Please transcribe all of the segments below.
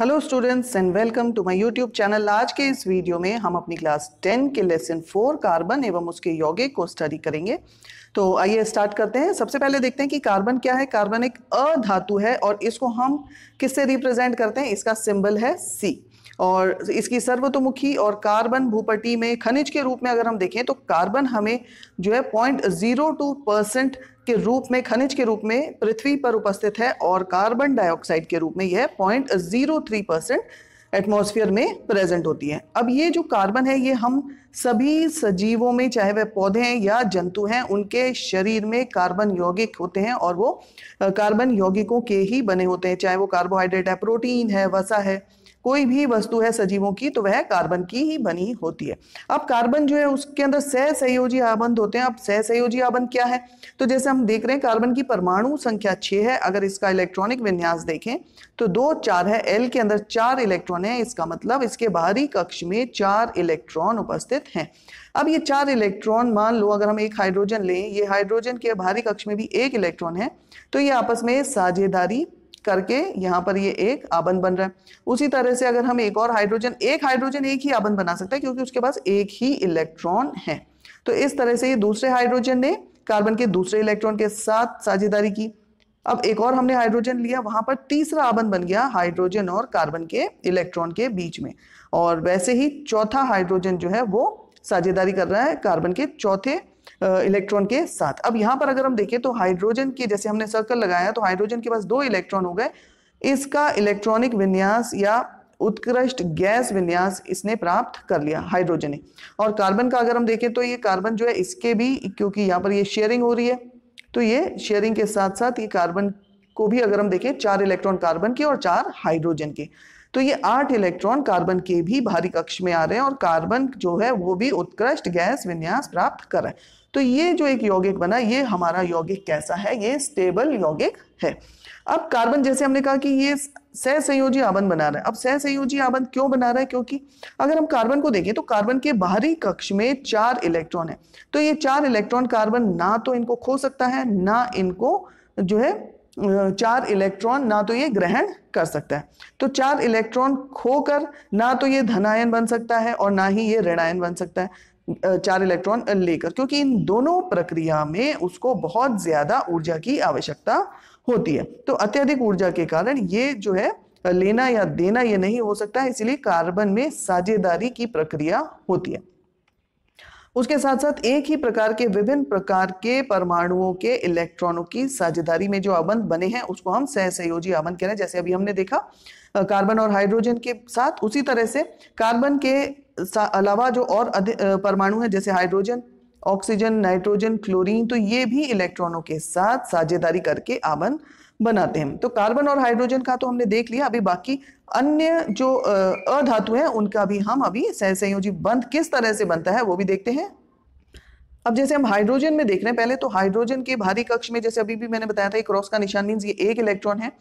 hello students and welcome to my YouTube channel आज के इस वीडियो में हम अपनी क्लास 10 के लेसन 4 कार्बन एवं उसके यौगिक को स्टडी करेंगे तो आइए स्टार्ट करते हैं सबसे पहले देखते हैं कि कार्बन क्या है कार्बन एक अधातु है और इसको हम किससे रिप्रेजेंट करते हैं इसका सिंबल है सी और इसकी सर्वतोमुखी और कार्बन भूपटी में खनिज के रूप में अगर हम देखें तो कार्बन हमें जो है पॉइंट जीरो टू परसेंट के रूप में खनिज के रूप में पृथ्वी पर उपस्थित है और कार्बन डाइऑक्साइड के रूप में यह point zero three percent atmosphere में प्रेजेंट होती है अब ये जो कार्बन है ये हम सभी सजीवों में चाहे वह पौधे हैं या जंतु हैं उनके शरीर में कार्बन यौगिक होते हैं और वो कार्बन यौगिकों के ही बने होते हैं चाहे वो कार्बोहाइड्रेट है प्रोटीन है वसा है कोई भी वस्तु है सजीवों की तो वह कार्बन की ही बनी होती है अब कार्बन जो है उसके अंदर सह सहयोजी आबंध होते हैं अब सह सहयोजी आबंध क्या है तो जैसे हम देख रहे हैं कार्बन की परमाणु संख्या छह है अगर इसका इलेक्ट्रॉनिक विन्यास देखें तो दो चार है एल के अंदर चार इलेक्ट्रॉन है इसका मतलब इसके बाहरी कक्ष में चार इलेक्ट्रॉन उपस्थित हैं अब ये चार इलेक्ट्रॉन मान लो अगर हम एक हाइड्रोजन लें ये हाइड्रोजन के बाहरी कक्ष में भी एक इलेक्ट्रॉन है तो ये आपस में साझेदारी करके यहाँ पर ये एक आबन बन रहा है उसी तरह से अगर हम एक और हाइड्रोजन एक हाइड्रोजन एक ही आबन बना सकता है क्योंकि उसके पास एक ही इलेक्ट्रॉन है तो इस तरह से ये दूसरे हाइड्रोजन ने कार्बन के दूसरे इलेक्ट्रॉन के साथ साझेदारी की अब एक और हमने हाइड्रोजन लिया वहां पर तीसरा आबन बन गया हाइड्रोजन और कार्बन के इलेक्ट्रॉन के बीच में और वैसे ही चौथा हाइड्रोजन जो है वो साझेदारी कर रहा है कार्बन के चौथे इलेक्ट्रॉन के साथ अब यहाँ पर अगर हम देखें तो हाइड्रोजन के जैसे हमने सर्कल लगाया तो हाइड्रोजन के पास दो इलेक्ट्रॉन हो गए इसका इलेक्ट्रॉनिक विन्यास या उत्कृष्ट गैस विन्यास इसने प्राप्त कर लिया हाइड्रोजन ने और कार्बन का अगर हम देखें तो ये कार्बन जो है इसके भी क्योंकि यहाँ पर ये शेयरिंग हो रही है तो ये शेयरिंग के साथ साथ ये कार्बन को भी अगर हम देखें चार इलेक्ट्रॉन कार्बन के और चार हाइड्रोजन के तो ये आठ इलेक्ट्रॉन कार्बन के भी भारी कक्ष में आ रहे हैं और कार्बन जो है वो भी उत्कृष्ट गैस विन्यास प्राप्त कर रहा है तो ये जो एक यौगिक बना ये हमारा यौगिक कैसा है ये स्टेबल यौगिक है अब कार्बन जैसे हमने कहा कि ये संयोजी आबंद बना रहा है अब संयोजी आबंद क्यों बना रहा है क्योंकि अगर हम कार्बन को देखें तो कार्बन के बाहरी कक्ष में चार इलेक्ट्रॉन है तो ये चार इलेक्ट्रॉन कार्बन ना तो इनको खो सकता है ना इनको जो है चार इलेक्ट्रॉन ना तो ये ग्रहण कर सकता है तो चार इलेक्ट्रॉन खोकर ना तो ये धनायन बन सकता है और ना ही ये ऋणायन बन सकता है चार इलेक्ट्रॉन लेकर क्योंकि इन दोनों प्रक्रिया में उसको बहुत ज्यादा ऊर्जा की आवश्यकता होती है तो अत्यधिक ऊर्जा के कारण ये जो है लेना या देना ये नहीं हो सकता इसलिए कार्बन में साझेदारी की प्रक्रिया होती है उसके साथ साथ एक ही प्रकार के विभिन्न प्रकार के परमाणुओं के इलेक्ट्रॉनों की साझेदारी में जो आबंध बने हैं उसको हम सहसहयोजी आबंध कह रहे हैं जैसे अभी हमने देखा कार्बन और हाइड्रोजन के साथ उसी तरह से कार्बन के अलावा जो और परमाणु हैं जैसे हाइड्रोजन ऑक्सीजन नाइट्रोजन क्लोरीन तो ये भी इलेक्ट्रॉनों के साथ साझेदारी करके आवन बनाते हैं तो कार्बन और हाइड्रोजन का तो हमने देख लिया अभी बाकी अन्य जो अधातु हैं उनका भी हम अभी सहसंयोजी बंध किस तरह से बनता है वो भी देखते हैं अब जैसे हम हाइड्रोजन में देख रहे हैं पहले तो हाइड्रोजन के भारी कक्ष में जैसे अभी भी मैंने बताया था क्रॉस का निशान मीन ये एक इलेक्ट्रॉन है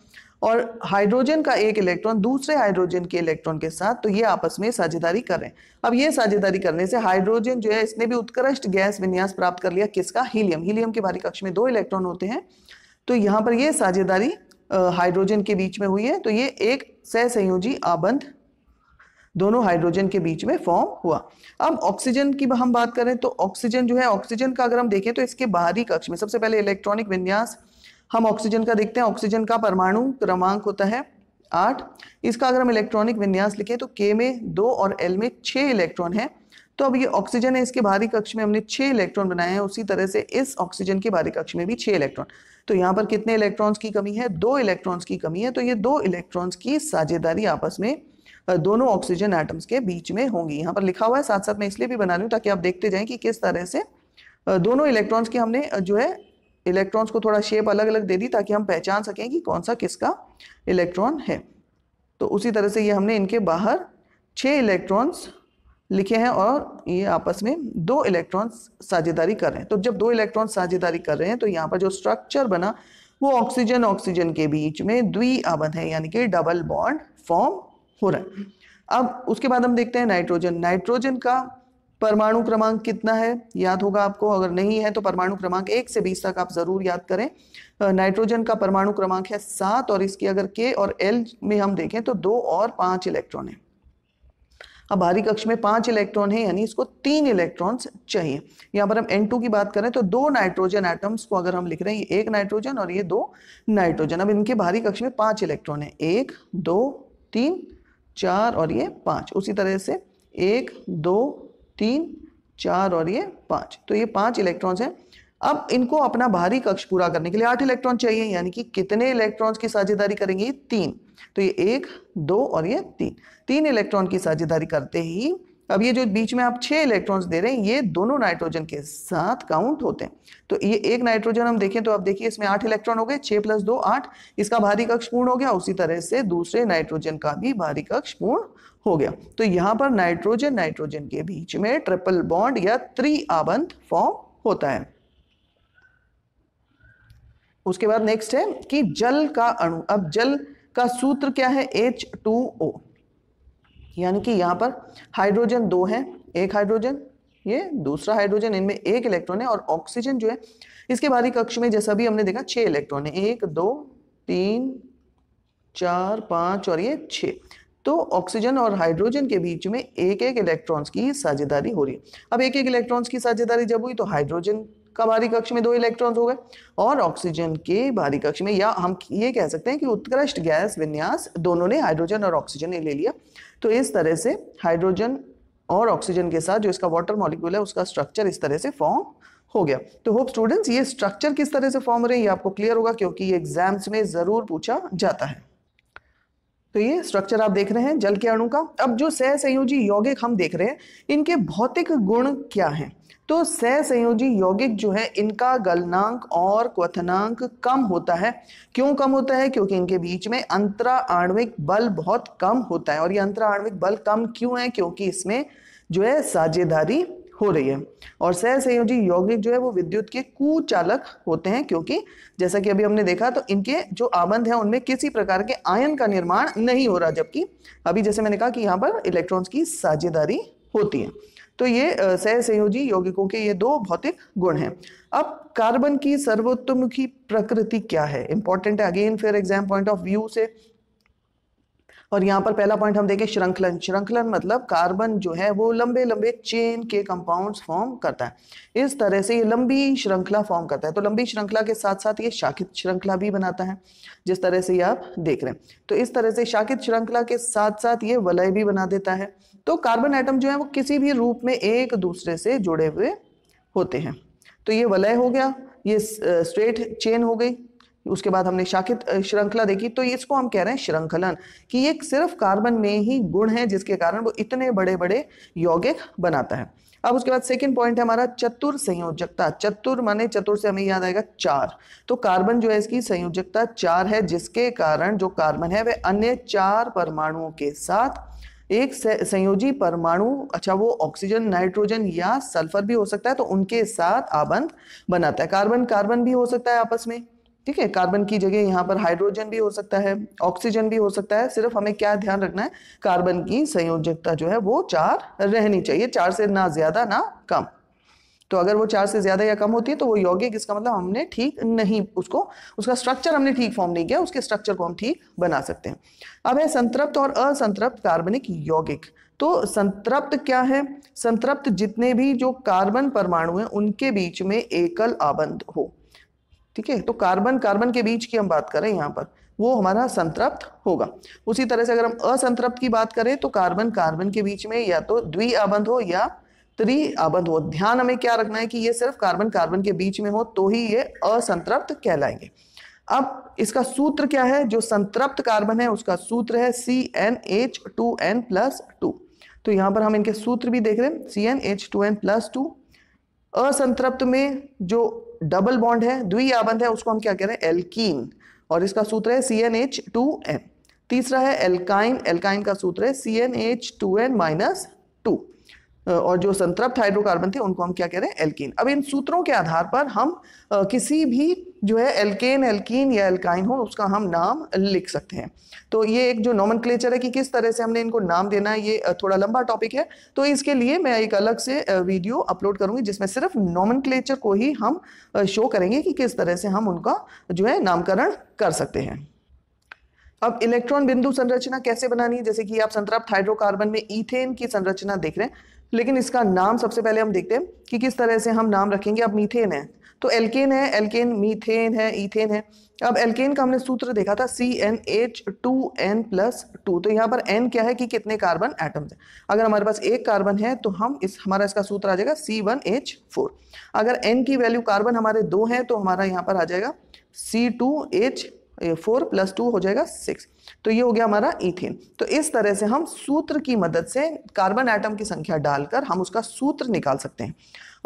और हाइड्रोजन का एक इलेक्ट्रॉन दूसरे हाइड्रोजन के इलेक्ट्रॉन के साथ तो ये आपस में साझेदारी कर रहे हैं अब ये साझेदारी करने से हाइड्रोजन जो है इसने भी उत्कृष्ट गैस विन्यास प्राप्त कर लिया किसका हीलियम हीलियम के भारी कक्ष में दो इलेक्ट्रॉन होते हैं तो यहाँ पर ये साझेदारी हाइड्रोजन के बीच में हुई है तो ये एक सहसंयोजी आबंध दोनों हाइड्रोजन के बीच में फॉर्म हुआ अब ऑक्सीजन की हम बात करें तो ऑक्सीजन जो है ऑक्सीजन का अगर हम देखें तो इसके बाहरी कक्ष में सबसे पहले इलेक्ट्रॉनिक विन्यास हम ऑक्सीजन का देखते हैं ऑक्सीजन का परमाणु क्रमांक होता है आठ इसका अगर हम इलेक्ट्रॉनिक विन्यास लिखें तो के में दो और एल में छः इलेक्ट्रॉन है तो अब ये ऑक्सीजन है इसके बाहरी कक्ष में हमने छः इलेक्ट्रॉन बनाए हैं उसी तरह से इस ऑक्सीजन के बाहरी कक्ष में भी छः इलेक्ट्रॉन तो यहाँ पर कितने इलेक्ट्रॉन्स की कमी है दो इलेक्ट्रॉन्स की कमी है तो ये दो इलेक्ट्रॉन्स की साझेदारी आपस में दोनों ऑक्सीजन एटम्स के बीच में होंगी यहाँ पर लिखा हुआ है साथ साथ मैं इसलिए भी बना रही हूँ ताकि आप देखते जाएं कि किस तरह से दोनों इलेक्ट्रॉन्स की हमने जो है इलेक्ट्रॉन्स को थोड़ा शेप अलग अलग दे दी ताकि हम पहचान सकें कि कौन सा किसका इलेक्ट्रॉन है तो उसी तरह से ये हमने इनके बाहर छः इलेक्ट्रॉन्स लिखे हैं और ये आपस में दो इलेक्ट्रॉन्स साझेदारी कर रहे हैं तो जब दो इलेक्ट्रॉन्स साझेदारी कर रहे हैं तो यहाँ पर जो स्ट्रक्चर बना वो ऑक्सीजन ऑक्सीजन के बीच में द्वि आबंध है यानी कि डबल बॉन्ड फॉर्म हो रहा है अब उसके बाद हम देखते हैं नाइट्रोजन नाइट्रोजन का परमाणु क्रमांक कितना है याद होगा आपको अगर नहीं है तो परमाणु क्रमांक एक से बीस तक आप ज़रूर याद करें नाइट्रोजन का परमाणु क्रमांक है सात और इसकी अगर के और एल में हम देखें तो दो और पाँच इलेक्ट्रॉन है अब भारी कक्ष में पाँच इलेक्ट्रॉन है यानी इसको तीन इलेक्ट्रॉन्स चाहिए यहाँ पर हम N2 की बात करें तो दो नाइट्रोजन एटम्स को अगर हम लिख रहे हैं ये एक नाइट्रोजन और ये दो नाइट्रोजन अब इनके भारी कक्ष में पांच इलेक्ट्रॉन है एक दो तीन चार और ये पाँच उसी तरह से एक दो तीन चार और ये पांच तो ये पांच इलेक्ट्रॉन्स हैं अब इनको अपना भारी कक्ष पूरा करने के लिए आठ इलेक्ट्रॉन चाहिए यानी कि कितने इलेक्ट्रॉन्स की साझेदारी करेंगे तीन तो ये एक दो और ये तीन तीन इलेक्ट्रॉन की साझेदारी करते ही अब ये जो बीच में आप छह इलेक्ट्रॉन्स दे रहे हैं ये दोनों नाइट्रोजन के साथ काउंट होते हैं तो ये एक नाइट्रोजन हम देखें तो आप देखिए इसमें आठ इलेक्ट्रॉन हो गए छह प्लस दो आठ इसका भारी कक्ष पूर्ण हो गया उसी तरह से दूसरे नाइट्रोजन का भी भारी कक्ष पूर्ण हो गया तो यहाँ पर नाइट्रोजन नाइट्रोजन के बीच में ट्रिपल बॉन्ड या आबंध फॉर्म होता है उसके बाद नेक्स्ट है कि जल का अणु अब जल का सूत्र क्या है एच टू ओ यानी कि यहां पर हाइड्रोजन दो है एक हाइड्रोजन ये दूसरा हाइड्रोजन इनमें एक इलेक्ट्रॉन है और ऑक्सीजन जो है इसके बाहरी कक्ष में जैसा भी हमने देखा छह इलेक्ट्रॉन है एक दो तीन चार पांच और ये छह तो ऑक्सीजन और हाइड्रोजन के बीच में एक एक इलेक्ट्रॉन्स की साझेदारी हो रही है अब एक एक इलेक्ट्रॉन्स की साझेदारी जब हुई तो हाइड्रोजन का भारी कक्ष में दो इलेक्ट्रॉन्स हो गए और ऑक्सीजन के भारी कक्ष में या हम ये कह सकते हैं कि उत्कृष्ट गैस विन्यास दोनों ने हाइड्रोजन और ऑक्सीजन ने ले लिया तो इस तरह से हाइड्रोजन और ऑक्सीजन के साथ जो इसका वाटर मॉलिक्यूल है उसका स्ट्रक्चर इस तरह से फॉर्म हो गया तो होप स्टूडेंट्स ये स्ट्रक्चर किस तरह से फॉर्म हो रहे हैं ये आपको क्लियर होगा क्योंकि ये एग्जाम्स में ज़रूर पूछा जाता है तो ये स्ट्रक्चर आप देख रहे हैं जल के अणु का अब जो सह संयोजी यौगिक हम देख रहे हैं इनके भौतिक गुण क्या हैं तो सह संयोजी यौगिक जो है इनका गलनांक और क्वथनांक कम होता है क्यों कम होता है क्योंकि इनके बीच में अंतरा आणविक बल बहुत कम होता है और ये अंतरा आणविक बल कम क्यों है क्योंकि इसमें जो है साझेदारी हो रही है और सह संयोजी यौगिक जो है वो विद्युत के कुचालक होते हैं क्योंकि जैसा कि अभी हमने देखा तो इनके जो आबंध है उनमें किसी प्रकार के आयन का निर्माण नहीं हो रहा जबकि अभी जैसे मैंने कहा कि यहाँ पर इलेक्ट्रॉन्स की साझेदारी होती है तो ये सह संयोजी यौगिकों के ये दो भौतिक गुण हैं अब कार्बन की सर्वोत्तमुखी प्रकृति क्या है इंपॉर्टेंट है अगेन फिर एग्जाम पॉइंट ऑफ व्यू से और यहाँ पर पहला पॉइंट हम देखें श्रृंखलन श्रृंखलन मतलब कार्बन जो है वो लंबे लंबे चेन के कंपाउंड्स फॉर्म करता है इस तरह से ये लंबी श्रृंखला फॉर्म करता है तो लंबी श्रृंखला के साथ साथ ये शाखित श्रृंखला भी बनाता है जिस तरह से ये आप देख रहे हैं तो इस तरह से शाखित श्रृंखला के साथ साथ ये वलय भी बना देता है तो कार्बन आइटम जो है वो किसी भी रूप में एक दूसरे से जुड़े हुए होते हैं तो ये वलय हो गया ये स्ट्रेट चेन हो गई उसके बाद हमने शाखित श्रृंखला देखी तो इसको हम कह रहे हैं श्रृंखलन कि ये सिर्फ कार्बन में ही गुण है जिसके कारण वो इतने बड़े बड़े यौगिक बनाता है अब उसके बाद सेकंड पॉइंट है हमारा चतुर संयोजकता चतुर माने चतुर से हमें याद आएगा चार तो कार्बन जो है इसकी संयोजकता चार है जिसके कारण जो कार्बन है वह अन्य चार परमाणुओं के साथ एक संयोजी परमाणु अच्छा वो ऑक्सीजन नाइट्रोजन या सल्फर भी हो सकता है तो उनके साथ आबंध बनाता है कार्बन कार्बन भी हो सकता है आपस में ठीक है कार्बन की जगह यहाँ पर हाइड्रोजन भी हो सकता है ऑक्सीजन भी हो सकता है सिर्फ हमें क्या ध्यान रखना है कार्बन की संयोजकता जो है वो चार रहनी चाहिए चार से ना ज्यादा ना कम तो अगर वो चार से ज्यादा या कम होती है तो वो यौगिक इसका मतलब हमने ठीक नहीं उसको उसका स्ट्रक्चर हमने ठीक फॉर्म नहीं किया उसके स्ट्रक्चर को हम ठीक बना सकते हैं अब है संतृप्त और असंतृप्त कार्बनिक यौगिक तो संतृप्त क्या है संतृप्त जितने भी जो कार्बन परमाणु हैं उनके बीच में एकल आबंध हो ठीक है तो कार्बन कार्बन के बीच की हम बात करें यहाँ पर वो हमारा संतृप्त होगा उसी तरह से अगर हम असंतृप्त की बात करें तो कार्बन कार्बन के बीच में या तो आबंध हो या आबंध हो ध्यान हमें क्या रखना है कि ये सिर्फ कार्बन कार्बन के बीच में हो तो ही ये असंतृप्त कहलाएंगे अब इसका सूत्र क्या है जो संतृप्त कार्बन है उसका सूत्र है C n H two n plus two तो यहाँ पर हम इनके सूत्र भी देख रहे हैं C n H two n plus two असंतृप्त में जो डबल बॉन्ड है आबंध है उसको हम क्या कह रहे हैं एल्कीन और इसका सूत्र है C n H two n तीसरा है एल्काइन एल्काइन का सूत्र है C n H two n minus two और जो संतृप्त हाइड्रोकार्बन थे उनको हम क्या कह रहे हैं एल्कीन अब इन सूत्रों के आधार पर हम किसी भी जो है एल्केन एल्कीन या एल्काइन हो उसका हम नाम लिख सकते हैं तो ये एक जो नॉमन क्लेचर है कि किस तरह से हमने इनको नाम देना है ये थोड़ा लंबा टॉपिक है तो इसके लिए मैं एक अलग से वीडियो अपलोड करूंगी जिसमें सिर्फ नॉमन क्लेचर को ही हम शो करेंगे कि किस तरह से हम उनका जो है नामकरण कर सकते हैं अब इलेक्ट्रॉन बिंदु संरचना कैसे बनानी है जैसे कि आप संतृप्त हाइड्रोकार्बन में ईथेन की संरचना देख रहे हैं लेकिन इसका नाम सबसे पहले हम देखते हैं कि किस तरह से हम नाम रखेंगे अब मीथेन है तो एल्केन है एल्केन मीथेन है ईथेन है अब एल्केन का हमने सूत्र देखा था C n H two n plus two तो यहाँ पर एन क्या है कि कितने कार्बन एटम्स हैं अगर हमारे पास एक कार्बन है तो हम इस हमारा इसका सूत्र आ जाएगा सी वन एच फोर अगर एन की वैल्यू कार्बन हमारे दो हैं तो हमारा यहाँ पर आ जाएगा C two H four plus two हो जाएगा सिक्स तो ये हो गया हमारा इथेन तो इस तरह से हम सूत्र की मदद से कार्बन एटम की संख्या डालकर हम उसका सूत्र निकाल सकते हैं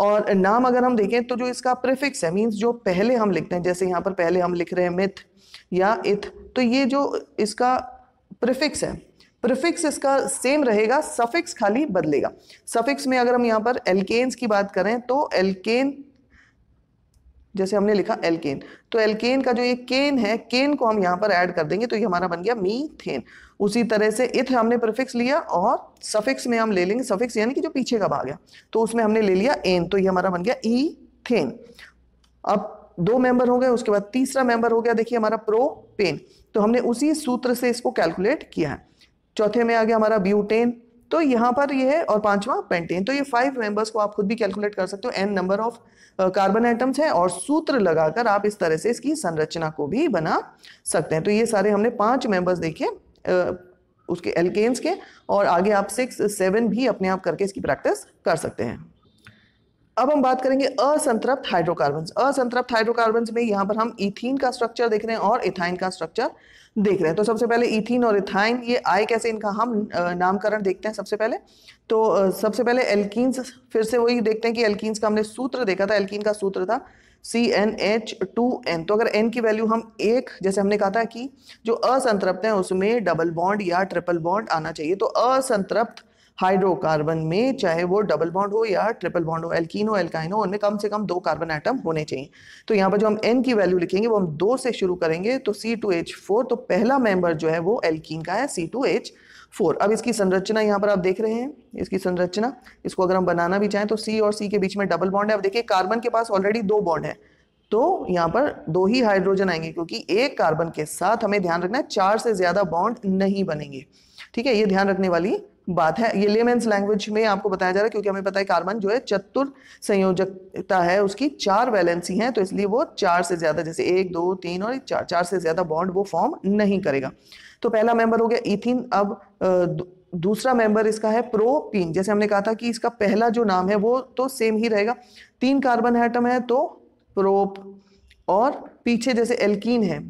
और नाम अगर हम देखें तो जो इसका प्रिफिक्स है मीन्स जो पहले हम लिखते हैं जैसे यहाँ पर पहले हम लिख रहे हैं मिथ या इथ तो ये जो इसका प्रिफिक्स है प्रिफिक्स इसका सेम रहेगा सफिक्स खाली बदलेगा सफिक्स में अगर हम यहाँ पर एल्केन्स की बात करें तो एल्केन जैसे हमने लिखा एल्केन तो एल्केन का जो ये केन है केन को हम यहाँ पर ऐड कर देंगे तो ये हमारा बन गया मीथेन उसी तरह से इथ हमने प्रिफिक्स लिया और सफिक्स में हम ले लेंगे सफिक्स यानी कि जो पीछे का भाग है तो उसमें हमने ले लिया एन तो ये हमारा बन गया थेन अब दो मेंबर हो गए उसके बाद तीसरा मेंबर हो गया देखिए हमारा प्रोपेन तो हमने उसी सूत्र से इसको कैलकुलेट किया है चौथे में आ गया हमारा ब्यूटेन तो यहां पर ये है और पांचवा पेंटेन तो ये फाइव मेंबर्स को आप खुद भी कैलकुलेट कर सकते हो n number of carbon atoms हैं और सूत्र लगाकर आप इस तरह से इसकी संरचना को भी बना सकते हैं तो ये सारे हमने पांच मेंबर्स देखे uh, उसके एल्केन्स के और आगे आप सिक्स सेवन भी अपने आप करके इसकी प्रैक्टिस कर सकते हैं अब हम बात करेंगे असंतृप्त हाइड्रोकार्बन असंतृप्त हाइड्रोकार्बन में यहां पर हम इथीन का स्ट्रक्चर देख रहे हैं और इथाइन का स्ट्रक्चर देख रहे हैं तो सबसे पहले इथिन और इथाइन ये आय कैसे इनका हम नामकरण देखते हैं सबसे पहले तो सबसे पहले एल्किन्स फिर से वही देखते हैं कि एल्किन्स का हमने सूत्र देखा था एल्किन का सूत्र था C n H two n तो अगर एन की वैल्यू हम एक जैसे हमने कहा था कि जो असंतृप्त है उसमें डबल बॉन्ड या ट्रिपल बॉन्ड आना चाहिए तो असंतृप्त हाइड्रोकार्बन में चाहे वो डबल बॉन्ड हो या ट्रिपल बॉन्ड हो एल्कीन हो एल्काइन हो उनमें कम से कम दो कार्बन आइटम होने चाहिए तो यहाँ पर जो हम एन की वैल्यू लिखेंगे वो हम दो से शुरू करेंगे तो सी टू एच फोर तो पहला मेंबर जो है वो एल्कीन का है सी टू एच फोर अब इसकी संरचना यहाँ पर आप देख रहे हैं इसकी संरचना इसको अगर हम बनाना भी चाहें तो सी और सी के बीच में डबल बॉन्ड है अब देखिए कार्बन के पास ऑलरेडी दो बॉन्ड है तो यहाँ पर दो ही हाइड्रोजन आएंगे क्योंकि एक कार्बन के साथ हमें ध्यान रखना है चार से ज्यादा बॉन्ड नहीं बनेंगे ठीक है ये ध्यान रखने वाली बात है ये लेमेंस लैंग्वेज में आपको बताया जा रहा है क्योंकि हमें पता है कार्बन जो है चतुर संयोजकता है उसकी चार वैलेंसी हैं तो इसलिए वो चार से ज़्यादा जैसे एक दो तीन और चार चार से ज़्यादा बॉन्ड वो फॉर्म नहीं करेगा तो पहला मेंबर हो गया इथिन अब दूसरा मेंबर इसका है प्रोपीन जैसे हमने कहा था कि इसका पहला जो नाम है वो तो सेम ही रहेगा तीन कार्बन आइटम है तो प्रोप और पीछे जैसे एल्कीन है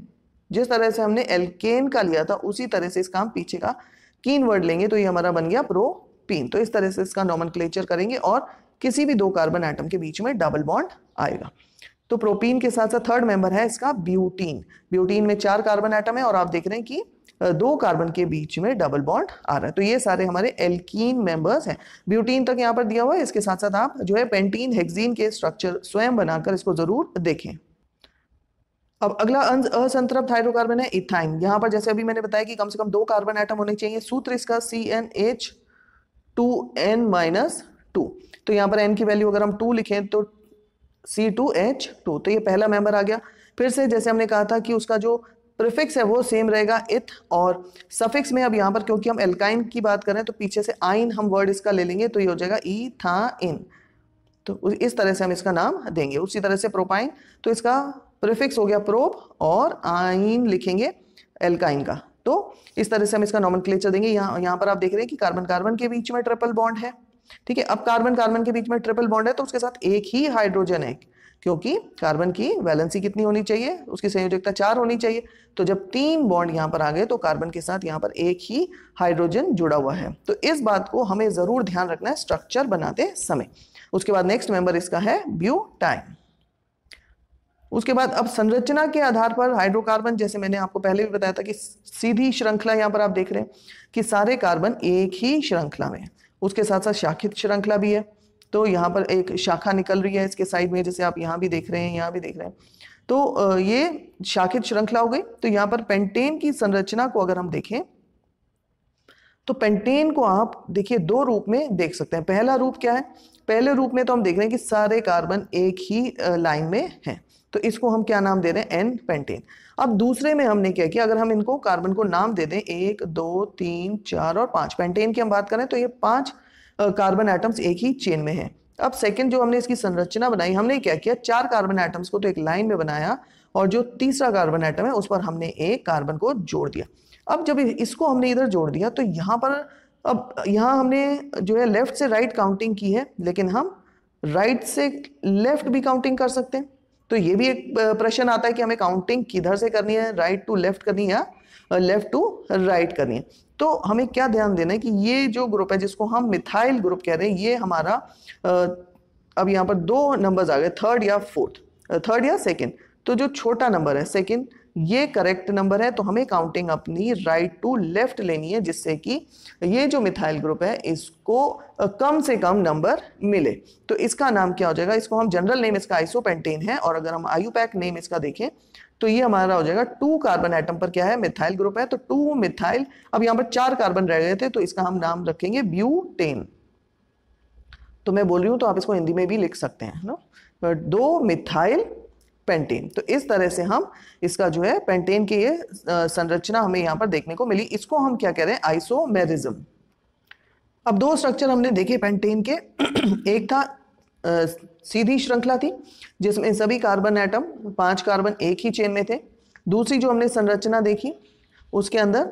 जिस तरह से हमने एल्केन का लिया था उसी तरह से इसका हम पीछे का कीन वर्ड लेंगे तो ये हमारा बन गया प्रोपीन तो इस तरह से इसका नॉमन करेंगे और किसी भी दो कार्बन आइटम के बीच में डबल बॉन्ड आएगा तो प्रोपीन के साथ साथ थर्ड मेंबर है इसका ब्यूटीन ब्यूटीन में चार कार्बन आइटम है और आप देख रहे हैं कि दो कार्बन के बीच में डबल बॉन्ड आ रहा है तो ये सारे हमारे एल्कीन मेंबर्स हैं ब्यूटीन तक यहाँ पर दिया हुआ है इसके साथ साथ आप जो है पेंटीन हेक्जीन के स्ट्रक्चर स्वयं बनाकर इसको ज़रूर देखें अब अगला असंतृप्त हाइड्रोकार्बन है इथाइन यहां पर जैसे अभी मैंने बताया कि कम से कम दो कार्बन आइटम होने चाहिए सूत्र इसका C n H two n minus two तो यहां पर एन की वैल्यू अगर हम टू लिखें तो सी टू एच टू तो ये पहला मेंबर आ गया फिर से जैसे हमने कहा था कि उसका जो प्रिफिक्स है वो सेम रहेगा इथ और सफिक्स में अब यहां पर क्योंकि हम एल्काइन की बात करें तो पीछे से आइन हम वर्ड इसका ले लेंगे तो ये हो जाएगा ई था इन तो इस तरह से हम इसका नाम देंगे उसी तरह से प्रोपाइन तो इसका प्रिफिक्स हो गया प्रोब और आइन लिखेंगे एल्काइन का तो इस तरह से हम इसका नॉमन देंगे यहाँ यहाँ पर आप देख रहे हैं कि कार्बन कार्बन के बीच में ट्रिपल बॉन्ड है ठीक है अब कार्बन कार्बन के बीच में ट्रिपल बॉन्ड है तो उसके साथ एक ही हाइड्रोजन है क्योंकि कार्बन की वैलेंसी कितनी होनी चाहिए उसकी संयोजकता चार होनी चाहिए तो जब तीन बॉन्ड यहाँ पर आ गए तो कार्बन के साथ यहाँ पर एक ही हाइड्रोजन जुड़ा हुआ है तो इस बात को हमें ज़रूर ध्यान रखना है स्ट्रक्चर बनाते समय उसके बाद नेक्स्ट मेंबर इसका है ब्यू टाइम उसके बाद अब संरचना के आधार पर हाइड्रोकार्बन जैसे मैंने आपको पहले भी बताया था कि सीधी श्रृंखला यहाँ पर आप देख रहे हैं कि सारे कार्बन एक ही श्रृंखला में उसके साथ साथ शाखित श्रृंखला भी है तो यहाँ पर एक शाखा निकल रही है इसके साइड में जैसे आप यहाँ भी देख रहे हैं यहाँ भी देख रहे हैं तो ये शाखित श्रृंखला हो गई तो यहाँ पर पेंटेन की संरचना को अगर हम देखें तो पेंटेन को आप देखिए दो रूप में देख सकते हैं पहला रूप क्या है पहले रूप में तो हम देख रहे हैं कि सारे कार्बन एक ही लाइन में हैं तो इसको हम क्या नाम दे रहे हैं एन पेंटेन अब दूसरे में हमने क्या किया अगर हम इनको कार्बन को नाम दे दें एक दो तीन चार और पांच पेंटेन की हम बात करें तो ये पांच कार्बन एटम्स एक ही चेन में है अब सेकेंड जो हमने इसकी संरचना बनाई हमने क्या किया चार कार्बन एटम्स को तो एक लाइन में बनाया और जो तीसरा कार्बन एटम है उस पर हमने एक कार्बन को जोड़ दिया अब जब इसको हमने इधर जोड़ दिया तो यहाँ पर अब यहाँ हमने जो है लेफ्ट से राइट काउंटिंग की है लेकिन हम राइट से लेफ्ट भी काउंटिंग कर सकते हैं तो ये भी एक प्रश्न आता है कि हमें काउंटिंग किधर से करनी है राइट टू लेफ्ट करनी है या लेफ्ट टू राइट करनी है तो हमें क्या ध्यान देना है कि ये जो ग्रुप है जिसको हम मिथाइल ग्रुप कह रहे हैं ये हमारा अब यहाँ पर दो नंबर्स आ गए थर्ड या फोर्थ थर्ड या सेकेंड तो जो छोटा नंबर है सेकेंड ये करेक्ट नंबर है तो हमें काउंटिंग अपनी राइट टू लेफ्ट लेनी है जिससे कि ये जो मिथाइल ग्रुप है इसको कम से कम नंबर मिले तो इसका नाम क्या हो जाएगा इसको हम जनरल नेम इसका आइसोपेंटेन है और अगर हम आयुपैक नेम इसका देखें तो ये हमारा हो जाएगा टू कार्बन एटम पर क्या है मिथाइल ग्रुप है तो टू मिथाइल अब यहां पर चार कार्बन रह गए थे तो इसका हम नाम रखेंगे ब्यूटेन तो मैं बोल रही हूं तो आप इसको हिंदी में भी लिख सकते हैं ना दो मिथाइल पेंटेन तो इस तरह से हम इसका जो है पेंटेन की ये संरचना हमें यहाँ पर देखने को मिली इसको हम क्या कह रहे हैं आइसोमेरिज्म अब दो स्ट्रक्चर हमने देखे पेंटेन के एक था आ, सीधी श्रृंखला थी जिसमें सभी कार्बन एटम पांच कार्बन एक ही चेन में थे दूसरी जो हमने संरचना देखी उसके अंदर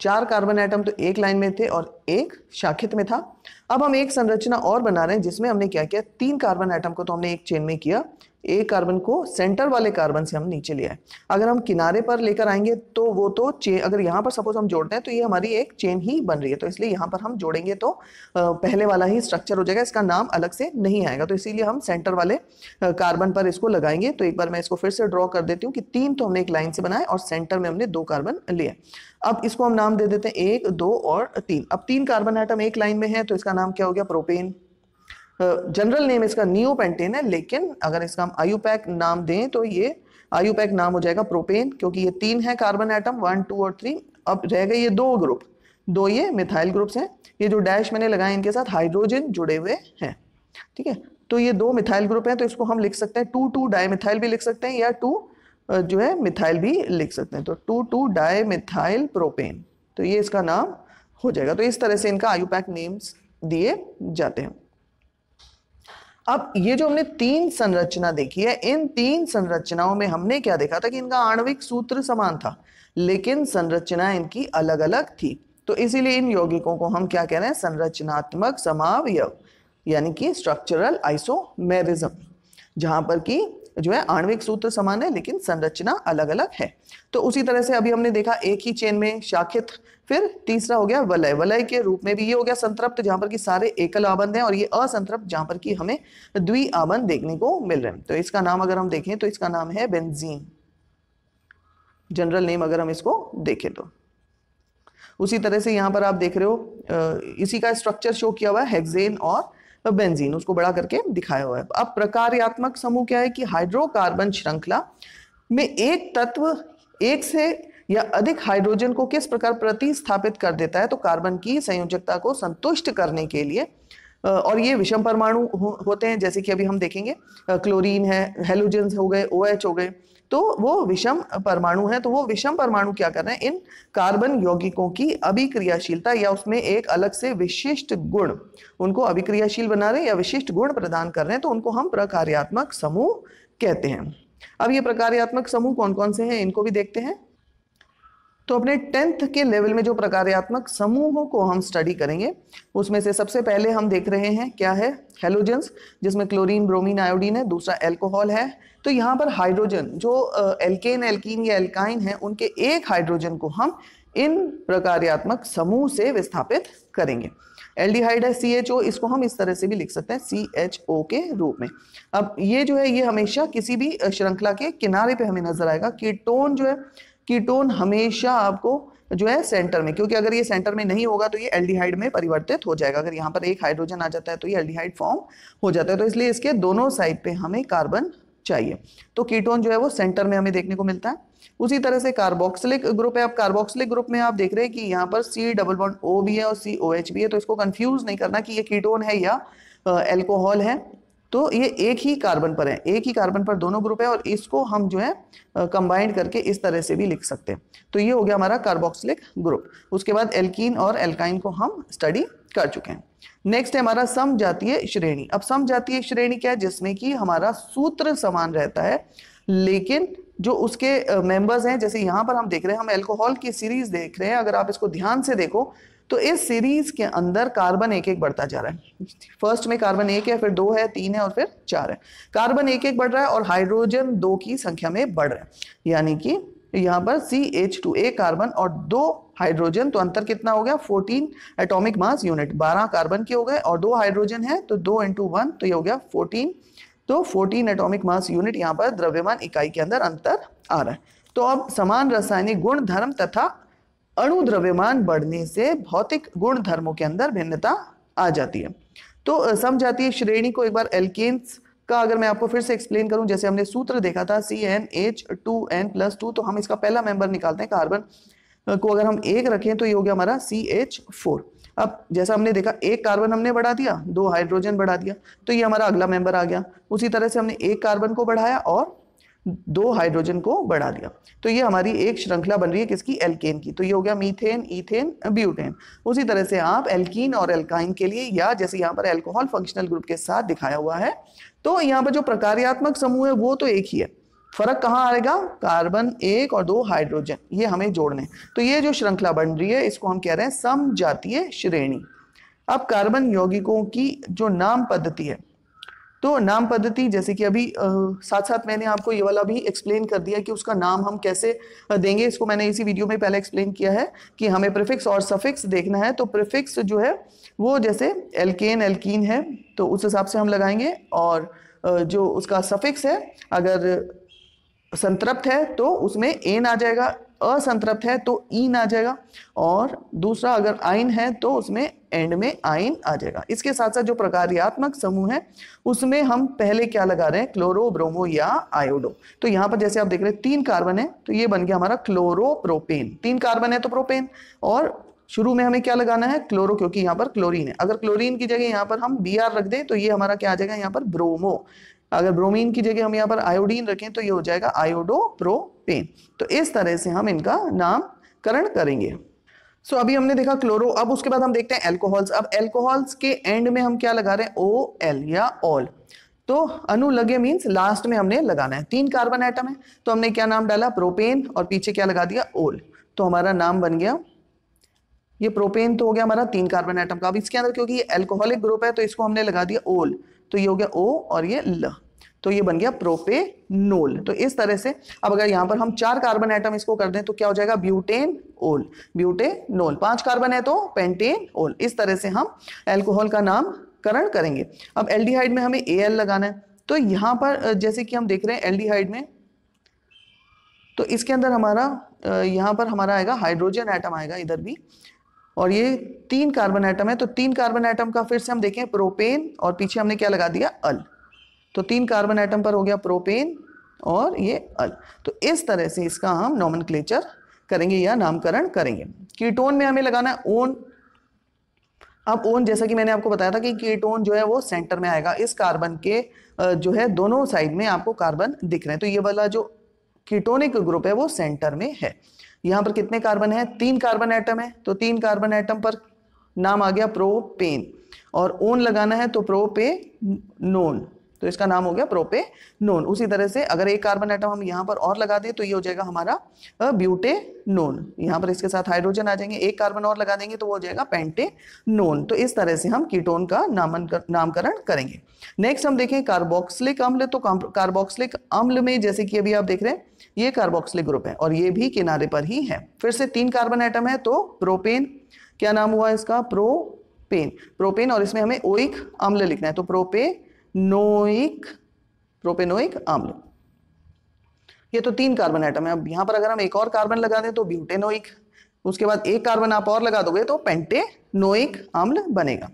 चार कार्बन एटम तो एक लाइन में थे और एक शाखित में था अब हम एक संरचना और बना रहे हैं जिसमें हमने क्या किया तीन कार्बन एटम को तो हमने एक चेन में किया ए कार्बन को सेंटर वाले कार्बन से हम नीचे ले आए अगर हम किनारे पर लेकर आएंगे तो वो तो चेन अगर यहाँ पर सपोज हम जोड़ते हैं तो ये हमारी एक चेन ही बन रही है तो इसलिए यहाँ पर हम जोड़ेंगे तो पहले वाला ही स्ट्रक्चर हो जाएगा इसका नाम अलग से नहीं आएगा तो इसीलिए हम सेंटर वाले कार्बन पर इसको लगाएंगे तो एक बार मैं इसको फिर से ड्रॉ कर देती हूँ कि तीन तो हमने एक लाइन से बनाए और सेंटर में हमने दो कार्बन लिए अब इसको हम नाम दे देते हैं एक दो और तीन अब तीन कार्बन आइटम एक लाइन में है तो इसका नाम क्या हो गया प्रोपेन जनरल uh, नेम इसका न्यू पेंटेन है लेकिन अगर इसका हम आयुपैक नाम दें तो ये आयुपैक नाम हो जाएगा प्रोपेन क्योंकि ये तीन है कार्बन आइटम वन टू और थ्री अब रह गए ये दो ग्रुप दो ये मिथाइल ग्रुप्स हैं ये जो डैश मैंने लगाए इनके साथ हाइड्रोजन जुड़े हुए हैं ठीक है तो ये दो मिथाइल ग्रुप हैं तो इसको हम लिख सकते हैं टू टू मिथाइल भी लिख सकते हैं या टू uh, जो है मिथाइल भी लिख सकते हैं तो टू टू मिथाइल प्रोपेन तो ये इसका नाम हो जाएगा तो इस तरह से इनका आयुपैक नेम्स दिए जाते हैं अब ये जो हमने तीन संरचना देखी है इन तीन संरचनाओं में हमने क्या देखा था कि इनका आणविक सूत्र समान था लेकिन संरचना इनकी अलग अलग थी तो इसीलिए इन यौगिकों को हम क्या कह रहे हैं संरचनात्मक समावय यानी कि स्ट्रक्चरल आइसोमेरिज्म जहां पर कि जो है आणविक सूत्र समान है लेकिन संरचना अलग अलग है तो उसी तरह से अभी हमने देखा एक ही चेन में शाखित फिर तीसरा हो गया वलय वलय के रूप में भी ये हो गया संतृप्त जहां पर कि सारे एकल आबंध हैं और ये असंतृप्त जहां पर कि हमें द्वि आबंद देखने को मिल रहे हैं तो इसका नाम अगर हम देखें तो इसका नाम है बेंजीन जनरल नेम अगर हम इसको देखें तो उसी तरह से यहां पर आप देख रहे हो इसी का स्ट्रक्चर शो किया हुआ है हेक्सेन और बेंजीन तो उसको बड़ा करके दिखाया हुआ है अब प्रकार्यात्मक समूह क्या है कि हाइड्रोकार्बन श्रृंखला में एक तत्व एक से या अधिक हाइड्रोजन को किस प्रकार प्रतिस्थापित कर देता है तो कार्बन की संयोजकता को संतुष्ट करने के लिए और ये विषम परमाणु हो, होते हैं जैसे कि अभी हम देखेंगे क्लोरीन है हेलोजेंस हो गए ओ OH हो गए तो वो विषम परमाणु है तो वो विषम परमाणु क्या कर रहे हैं इन कार्बन यौगिकों की अभिक्रियाशीलता या उसमें एक अलग से विशिष्ट गुण उनको अभिक्रियाशील बना रहे हैं या विशिष्ट गुण प्रदान कर रहे हैं तो उनको हम प्रकार्यात्मक समूह कहते हैं अब ये प्रकार्यात्मक समूह कौन कौन से हैं इनको भी देखते हैं तो अपने टेंथ के लेवल में जो प्रकार्यात्मक समूहों को हम स्टडी करेंगे उसमें से सबसे पहले हम देख रहे हैं क्या है हेलोजेंस जिसमें क्लोरीन ब्रोमीन आयोडीन है दूसरा एल्कोहल है तो यहाँ पर हाइड्रोजन जो एल्केन एल्कीन या एल्काइन है उनके एक हाइड्रोजन को हम इन प्रकार्यात्मक समूह से विस्थापित करेंगे एल्डिहाइड है सी एच ओ इसको हम इस तरह से भी लिख सकते हैं सी एच ओ के रूप में अब ये जो है ये हमेशा किसी भी श्रृंखला के किनारे पे हमें नजर आएगा कीटोन जो है कीटोन हमेशा आपको जो है सेंटर में क्योंकि अगर ये सेंटर में नहीं होगा तो ये एल्डिहाइड में परिवर्तित हो जाएगा अगर यहाँ पर एक हाइड्रोजन आ जाता है तो ये एल्डिहाइड फॉर्म हो जाता है तो इसलिए इसके दोनों साइड पे हमें कार्बन चाहिए तो कीटोन जो है वो सेंटर में हमें देखने को मिलता है उसी तरह से कार्बोक्सिलिक ग्रुप है आप कार्बोक्सिलिक ग्रुप में आप देख रहे हैं कि यहाँ पर सी डबल वन ओ भी है और सी ओ एच भी है तो इसको कंफ्यूज नहीं करना कि ये कीटोन है या एल्कोहल है तो ये एक ही कार्बन पर है एक ही कार्बन पर दोनों ग्रुप है और इसको हम जो है कंबाइंड करके इस तरह से भी लिख सकते हैं तो ये हो गया हमारा कार्बोक्सिलिक ग्रुप उसके बाद एल्कीन और एल्काइन को हम स्टडी कर चुके हैं नेक्स्ट है हमारा सम जातीय श्रेणी अब सम जातीय श्रेणी क्या है जिसमें कि हमारा सूत्र समान रहता है लेकिन जो उसके मेंबर्स हैं जैसे यहां पर हम देख रहे हैं हम एल्कोहल की सीरीज देख रहे हैं अगर आप इसको ध्यान से देखो तो इस सीरीज के अंदर कार्बन एक एक बढ़ता जा रहा है फर्स्ट में कार्बन एक है फिर दो है तीन है और फिर चार है कार्बन एक एक बढ़ रहा है और हाइड्रोजन दो की संख्या में बढ़ रहा है यानी कि यहाँ पर C H two a carbon और दो हाइड्रोजन तो अंतर कितना हो गया 14 एटॉमिक मास यूनिट 12 कार्बन के हो गए और दो हाइड्रोजन है तो दो इंटू वन तो ये हो गया 14 तो 14 एटॉमिक मास यूनिट यहाँ पर द्रव्यमान इकाई के अंदर अंतर आ रहा है तो अब समान रासायनिक गुण धर्म तथा अणु द्रव्यमान बढ़ने से भौतिक गुण धर्मों के अंदर भिन्नता आ जाती है तो समझाती है श्रेणी को एक बार एल्केन्स का अगर मैं आपको फिर से एक्सप्लेन करूं जैसे हमने सूत्र देखा था C n H two n plus two तो हम इसका पहला मेंबर निकालते हैं कार्बन को अगर हम एक रखें तो ये हो गया हमारा सी एच फोर अब जैसा हमने देखा एक कार्बन हमने बढ़ा दिया दो हाइड्रोजन बढ़ा दिया तो ये हमारा अगला मेंबर आ गया उसी तरह से हमने एक कार्बन को बढ़ाया और दो हाइड्रोजन को बढ़ा दिया तो ये हमारी एक श्रृंखला बन रही है किसकी एल्केन की तो ये हो गया मीथेन ईथेन ब्यूटेन उसी तरह से आप एल्कीन और एल्काइन के लिए या जैसे यहाँ पर एल्कोहल फंक्शनल ग्रुप के साथ दिखाया हुआ है तो यहाँ पर जो प्रकार्यात्मक समूह है वो तो एक ही है फर्क कहाँ आएगा कार्बन एक और दो हाइड्रोजन ये हमें जोड़ने तो ये जो श्रृंखला बन रही है इसको हम कह रहे हैं सम जातीय श्रेणी अब कार्बन यौगिकों की जो नाम पद्धति है तो नाम पद्धति जैसे कि अभी आ, साथ साथ मैंने आपको ये वाला भी एक्सप्लेन कर दिया कि उसका नाम हम कैसे देंगे इसको मैंने इसी वीडियो में पहले एक्सप्लेन किया है कि हमें प्रिफिक्स और सफिक्स देखना है तो प्रिफिक्स जो है वो जैसे एल्केन एल्कीन है तो उस हिसाब से हम लगाएंगे और जो उसका सफिक्स है अगर संतृप्त है तो उसमें एन आ जाएगा असंतृप्त है तो ईन e आ जाएगा और दूसरा अगर आइन है तो उसमें एंड में आइन आ जाएगा इसके साथ साथ जो प्रकारियात्मक समूह है उसमें हम पहले क्या लगा रहे हैं क्लोरो ब्रोमो या आयोडो तो यहाँ पर जैसे आप देख रहे हैं तीन कार्बन है तो ये बन गया हमारा क्लोरो प्रोपेन तीन कार्बन है तो प्रोपेन और शुरू में हमें क्या लगाना है क्लोरो क्योंकि यहाँ पर क्लोरीन है अगर क्लोरीन की जगह यहाँ पर हम बी आर रख दें तो ये हमारा क्या आ जाएगा यहाँ पर ब्रोमो अगर ब्रोमीन की जगह हम यहाँ पर आयोडीन रखें तो ये हो जाएगा आयोडो प्रोपेन तो इस तरह से हम इनका नामकरण करेंगे सो so, अभी हमने देखा क्लोरो अब उसके बाद हम देखते हैं एल्कोहल्स अब एल्कोहल्स के एंड में हम क्या लगा रहे हैं ओ एल या ऑल तो अनु लगे मीन्स लास्ट में हमने लगाना है तीन कार्बन आइटम है तो हमने क्या नाम डाला प्रोपेन और पीछे क्या लगा दिया ओल तो हमारा नाम बन गया ये प्रोपेन तो हो गया हमारा तीन कार्बन आइटम का अब इसके अंदर क्योंकि ये एल्कोहलिक ग्रुप है तो इसको हमने लगा दिया ओल तो ये हो गया ओ और ये ल तो ये बन गया प्रोपेनोल तो इस तरह से अब अगर यहां पर हम चार कार्बन आइटम इसको कर दें तो क्या हो जाएगा ब्यूटेन ओल ब्यूटेनोल पांच कार्बन है तो पेंटेन ओल इस तरह से हम एल्कोहल का नामकरण करेंगे अब एल्डिहाइड में हमें ए लगाना है तो यहां पर जैसे कि हम देख रहे हैं एल्डिहाइड में तो इसके अंदर हमारा यहां पर हमारा आएगा हाइड्रोजन आइटम आएगा इधर भी और ये तीन कार्बन आइटम है तो तीन कार्बन आइटम का फिर से हम देखें प्रोपेन और पीछे हमने क्या लगा दिया अल तो तीन कार्बन आइटम पर हो गया प्रोपेन और ये अल तो इस तरह से इसका हम नॉमन करेंगे या नामकरण करेंगे कीटोन में हमें लगाना है ओन अब ओन जैसा कि मैंने आपको बताया था कि कीटोन जो है वो सेंटर में आएगा इस कार्बन के जो है दोनों साइड में आपको कार्बन दिख रहे हैं तो ये वाला जो कीटोनिक ग्रुप है वो सेंटर में है यहाँ पर कितने कार्बन है तीन कार्बन आइटम है तो तीन कार्बन आइटम पर नाम आ गया प्रोपेन और ओन लगाना है तो प्रोपे नोन तो इसका नाम हो गया प्रोपे नोन उसी तरह से अगर एक कार्बन आइटम हम यहाँ पर और लगा दें तो ये हो जाएगा हमारा ब्यूटे नोन यहाँ पर इसके साथ हाइड्रोजन आ जाएंगे एक कार्बन और लगा देंगे तो वो हो जाएगा पेंटे नोन तो इस तरह से हम कीटोन का नामन कर, नामकरण करेंगे नेक्स्ट हम देखें कार्बोक्सलिक अम्ल तो कार्बोक्सलिक अम्ल में जैसे कि अभी आप देख रहे हैं ये कार्बोक्सलिक ग्रुप है और ये भी किनारे पर ही है फिर से तीन कार्बन आइटम है तो प्रोपेन क्या नाम हुआ इसका प्रोपेन प्रोपेन और इसमें हमें ओइक अम्ल लिखना है तो प्रोपे नोइक प्रोपेनोइक आम्ल ये तो तीन कार्बन आइटम है अब यहां पर अगर हम एक और कार्बन लगा दें तो ब्यूटेनोइक उसके बाद एक कार्बन आप और लगा दोगे तो पेंटेनोइक आम्ल बनेगा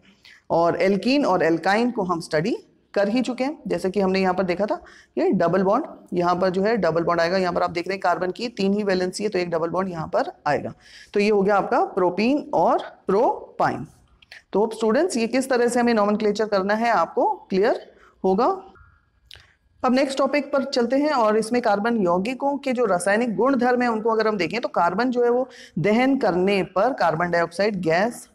और एल्कीन और एल्काइन को हम स्टडी कर ही चुके हैं जैसे कि हमने यहाँ पर देखा था ये डबल बॉन्ड यहाँ पर जो है डबल बॉन्ड आएगा यहाँ पर आप देख रहे हैं कार्बन की तीन ही वैलेंसी है तो एक डबल बॉन्ड यहाँ पर आएगा तो ये हो गया आपका प्रोपीन और प्रोपाइन तो स्टूडेंट्स ये किस तरह से हमें नॉमन करना है आपको क्लियर होगा अब नेक्स्ट टॉपिक पर चलते हैं और इसमें कार्बन यौगिकों के जो रासायनिक गुण धर्म है उनको अगर हम देखें तो कार्बन जो है वो दहन करने पर कार्बन डाइऑक्साइड गैस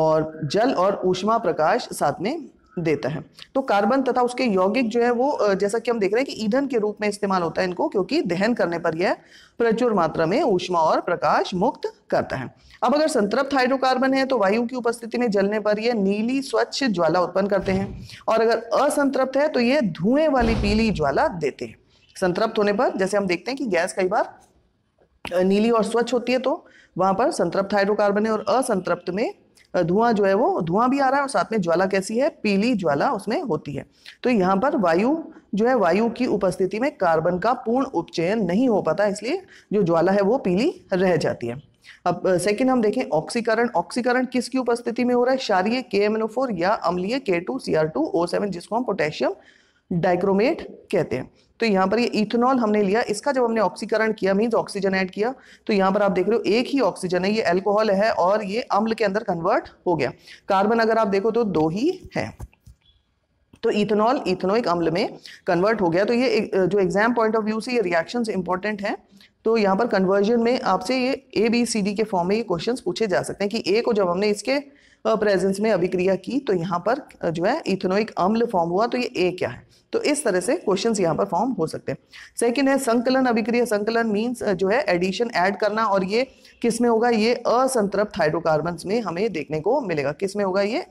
और जल और ऊष्मा प्रकाश साथ में देता है तो कार्बन तथा उसके यौगिक जो है वो जैसा कि हम देख रहे हैं कि ईंधन के रूप में इस्तेमाल होता है इनको क्योंकि दहन करने पर यह प्रचुर मात्रा में ऊष्मा और प्रकाश मुक्त करता है अब अगर संतृप्त हाइड्रोकार्बन है तो वायु की उपस्थिति में जलने पर यह नीली स्वच्छ ज्वाला उत्पन्न करते हैं और अगर असंतृप्त है तो यह धुएं वाली पीली ज्वाला देते हैं संतृप्त होने पर जैसे हम देखते हैं कि गैस कई बार नीली और स्वच्छ होती है तो वहां पर संतृप्त हाइड्रोकार्बन है और असंतृप्त में धुआं जो है वो धुआं भी आ रहा है और साथ में ज्वाला कैसी है पीली ज्वाला उसमें होती है तो यहाँ पर वायु जो है वायु की उपस्थिति में कार्बन का पूर्ण उपचयन नहीं हो पाता इसलिए जो ज्वाला है वो पीली रह जाती है अब सेकंड हम देखें ऑक्सीकरण ऑक्सीकरण किसकी उपस्थिति में हो रहा है क्षारिय के या अम्लीय के टू टू ओ सेवन जिसको हम पोटेशियम डाइक्रोमेट कहते हैं तो यहाँ पर ये इथेनॉल हमने लिया इसका जब हमने ऑक्सीकरण किया मीन्स ऑक्सीजन ऐड किया तो यहाँ पर आप देख रहे हो एक ही ऑक्सीजन है ये अल्कोहल है और ये अम्ल के अंदर कन्वर्ट हो गया कार्बन अगर आप देखो तो दो ही है तो इथेनॉल इथेनोइक अम्ल में कन्वर्ट हो गया तो ये जो एग्जाम पॉइंट ऑफ व्यू से ये रिएक्शंस इंपॉर्टेंट है तो यहाँ पर कन्वर्जन में आपसे ये ए बी सी डी के फॉर्म में ये क्वेश्चंस पूछे जा सकते हैं कि ए को जब हमने इसके प्रेजेंस में अभिक्रिया की तो यहाँ पर जो है इथेनोइक अम्ल फॉर्म हुआ तो ये ए क्या है तो इस तरह से क्वेश्चन यहाँ पर फॉर्म हो सकते हैं सेकंड है संकलन अभिक्रिया संकलन मींस जो है एडिशन ऐड करना और ये किस में होगा ये असंतृप्त हाइड्रोकार्बन में हमें देखने को मिलेगा किस में होगा ये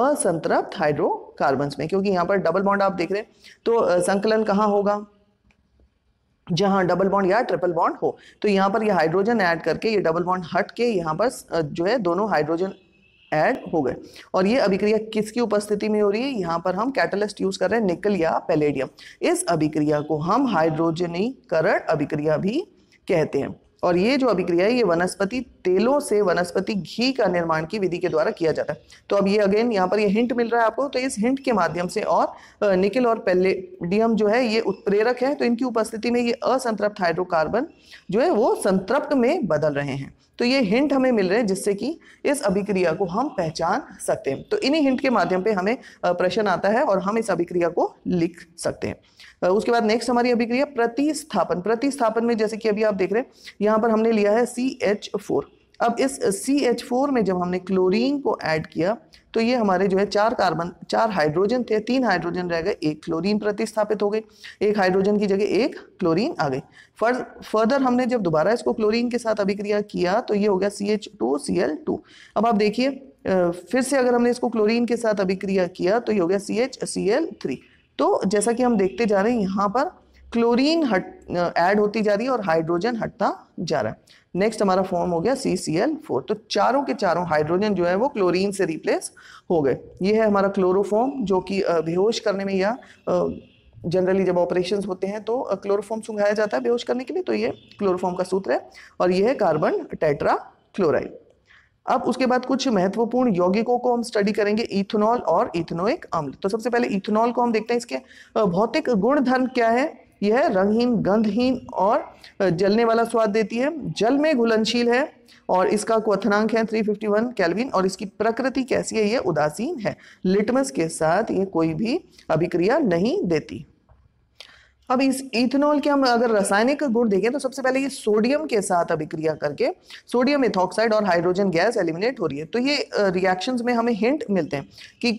असंतृप्त हाइड्रोकार्बन में क्योंकि यहाँ पर डबल बॉन्ड आप देख रहे हैं तो संकलन कहाँ होगा जहां डबल बॉन्ड या ट्रिपल बॉन्ड हो तो यहाँ पर ये यह हाइड्रोजन ऐड करके ये डबल बॉन्ड हट के यहाँ पर जो है दोनों हाइड्रोजन ऐड हो गए और ये अभिक्रिया किसकी उपस्थिति में हो रही है यहाँ पर हम कैटलिस्ट यूज कर रहे हैं निकल या पैलेडियम इस अभिक्रिया को हम हाइड्रोजनीकरण अभिक्रिया भी कहते हैं और ये जो अभिक्रिया है ये वनस्पति तेलों से वनस्पति घी का निर्माण की विधि के द्वारा किया जाता है तो अब ये अगेन यहाँ पर ये हिंट मिल रहा है आपको तो इस हिंट के माध्यम से और निकिल और पेलेडियम जो है ये उत्प्रेरक है तो इनकी उपस्थिति में ये असंतृप्त हाइड्रोकार्बन जो है वो संतृप्त में बदल रहे हैं तो ये हिंट हमें मिल रहे हैं जिससे कि इस अभिक्रिया को हम पहचान सकते हैं तो इन्हीं हिंट के माध्यम पे हमें प्रश्न आता है और हम इस अभिक्रिया को लिख सकते हैं उसके बाद नेक्स्ट हमारी अभिक्रिया प्रतिस्थापन प्रतिस्थापन में जैसे कि अभी आप देख रहे हैं यहाँ पर हमने लिया है सी एच फोर अब इस सी एच फोर में जब हमने क्लोरीन को ऐड किया तो ये हमारे जो है चार कार्बन चार हाइड्रोजन थे तीन हाइड्रोजन रह गए एक क्लोरीन प्रतिस्थापित हो गई एक हाइड्रोजन की जगह एक क्लोरीन आ गई फर फर्दर हमने जब दोबारा इसको क्लोरीन के साथ अभिक्रिया किया तो ये हो गया C H two C L two अब आप देखिए फिर से अगर हमने इसको क्लोरीन के साथ अभिक्रिया किया तो ये हो गया C H C L three तो जैसा कि हम देखते जा रहे हैं यहाँ पर क्लोरीन हट ऐड होती जा रही है और हाइड्रोजन हटता जा रहा है नेक्स्ट हमारा फॉर्म हो गया सी सी एल फोर तो चारों के चारों हाइड्रोजन जो है वो क्लोरीन से रिप्लेस हो गए ये है हमारा क्लोरोफॉर्म जो कि बेहोश करने में या जनरली जब ऑपरेशन होते हैं तो क्लोरोफॉर्म सुंघाया जाता है बेहोश करने के लिए तो ये क्लोरोफॉर्म का सूत्र है और ये है कार्बन टेट्रा क्लोराइड अब उसके बाद कुछ महत्वपूर्ण यौगिकों को हम स्टडी करेंगे इथेनॉल और इथेनोइक अम्ल तो सबसे पहले इथेनॉल को हम देखते हैं इसके भौतिक गुण धर्म क्या है यह रंगहीन गंधहीन और जलने वाला स्वाद देती है जल में घुलनशील है और इसका क्वथनांक है 351 केल्विन और इसकी प्रकृति कैसी है यह उदासीन है लिटमस के साथ ये कोई भी अभिक्रिया नहीं देती अब इस इथेनॉल के हम अगर रासायनिक गुण देखें तो सबसे पहले ये सोडियम के साथ अभिक्रिया करके सोडियम इथॉक्साइड और हाइड्रोजन गैस एलिमिनेट हो रही है तो ये रिएक्शंस में हमें हिंट मिलते हैं कि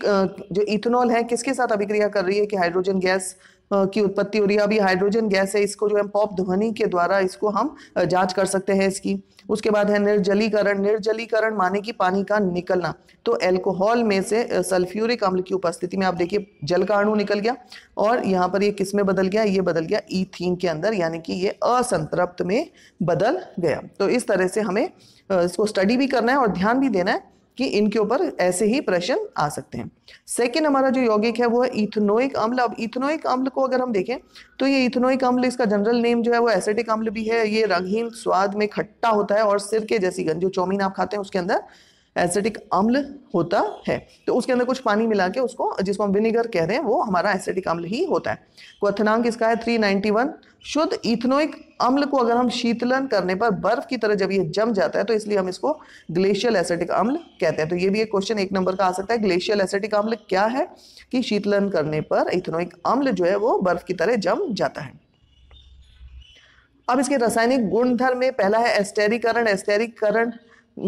जो इथेनॉल है किसके साथ अभिक्रिया कर रही है कि हाइड्रोजन गैस की उत्पत्ति हो रही है अभी हाइड्रोजन गैस है इसको जो है पॉप ध्वनि के द्वारा इसको हम जांच कर सकते हैं इसकी उसके बाद है निर्जलीकरण निर्जलीकरण माने कि पानी का निकलना तो एल्कोहल में से सल्फ्यूरिक अम्ल की उपस्थिति में आप देखिए जल का अणु निकल गया और यहाँ पर ये किस में बदल गया ये बदल गया ईथीन के अंदर यानी कि ये असंतृप्त में बदल गया तो इस तरह से हमें इसको स्टडी भी करना है और ध्यान भी देना है कि इनके ऊपर ऐसे ही प्रश्न आ सकते हैं सेकेंड हमारा जो यौगिक है वो है इथनोइक अम्ल अब इथनोइक अम्ल को अगर हम देखें तो ये इथनोइक अम्ल इसका जनरल नेम जो है वो एसिडिक अम्ल भी है ये रंगहीन स्वाद में खट्टा होता है और सिर के जैसी गंज जो चौमीन आप खाते हैं उसके अंदर एसिडिक अम्ल होता है तो उसके अंदर कुछ पानी मिला के उसको जिसको हम विनेगर कह रहे हैं वो हमारा एसिडिक अम्ल ही होता है क्वथनांक इसका है थ्री नाइनटी वन शुद्ध इथनोइक अम्ल को अगर हम शीतलन करने पर बर्फ की तरह जब ये जम जाता है तो इसलिए हम इसको ग्लेशियल एसेटिक अम्ल कहते हैं तो ये भी एक क्वेश्चन एक नंबर का आ सकता है ग्लेशियल एसेटिक अम्ल क्या है कि शीतलन करने पर इथनोइक अम्ल जो है वो बर्फ की तरह जम जाता है अब इसके रासायनिक गुणधर्म में पहला है एस्टेरिकरण एस्टेरिकरण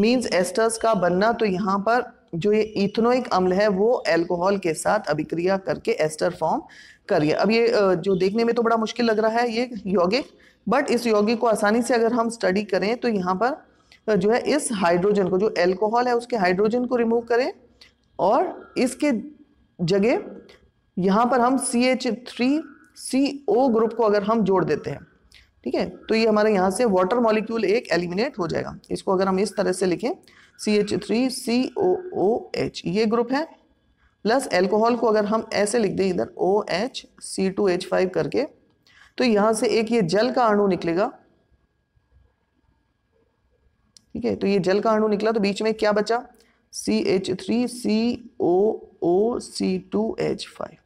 मीन्स एस्टर्स का बनना तो यहाँ पर जो ये इथनोइक अम्ल है वो एल्कोहल के साथ अभिक्रिया करके एस्टर फॉर्म करिए अब ये जो देखने में तो बड़ा मुश्किल लग रहा है ये यौगिक बट इस यौगिक को आसानी से अगर हम स्टडी करें तो यहाँ पर जो है इस हाइड्रोजन को जो एल्कोहल है उसके हाइड्रोजन को रिमूव करें और इसके जगह यहाँ पर हम C H three C O group को अगर हम जोड़ देते हैं ठीक है तो ये यह हमारे यहाँ से वाटर मॉलिक्यूल एक एलिमिनेट हो जाएगा इसको अगर हम इस तरह से लिखें C H three C O O H ये ग्रुप है प्लस एल्कोहल को अगर हम ऐसे लिख दें इधर O H C two H five करके तो यहां से एक ये जल का अणु निकलेगा ठीक है तो ये जल का अणु निकला तो बीच में क्या बचा C H three C O O C two H five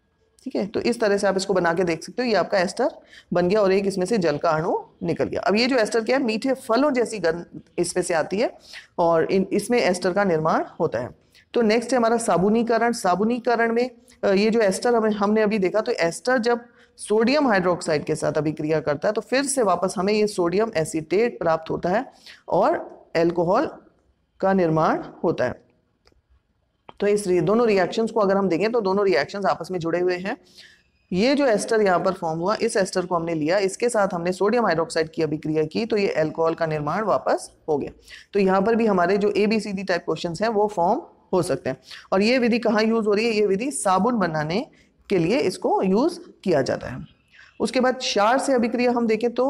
ठीक है तो इस तरह से आप इसको बना के देख सकते हो ये आपका एस्टर बन गया और एक इसमें से जल का अणु निकल गया अब ये जो एस्टर क्या है मीठे फलों जैसी गंध इसमें से आती है और इन इसमें एस्टर का निर्माण होता है तो नेक्स्ट है हमारा साबुनीकरण साबुनीकरण में ये जो एस्टर हमें हमने अभी देखा तो एस्टर जब सोडियम हाइड्रोक्साइड के साथ अभिक्रिया करता है तो फिर से वापस हमें ये सोडियम एसिटेट प्राप्त होता है और एल्कोहल का निर्माण होता है तो इस दोनों रिएक्शंस को अगर हम देखें तो दोनों रिएक्शंस आपस में जुड़े हुए हैं ये जो एस्टर यहाँ पर फॉर्म हुआ इस एस्टर को हमने लिया इसके साथ हमने सोडियम हाइड्रोक्साइड की अभिक्रिया की तो ये एल्कोहल का निर्माण वापस हो गया तो यहाँ पर भी हमारे जो A B C D type question हैं वो फॉर्म हो सकते हैं और ये विधि कहाँ यूज़ हो रही है ये विधि साबुन बनाने के लिए इसको यूज़ किया जाता है उसके बाद शार से अभिक्रिया हम देखें तो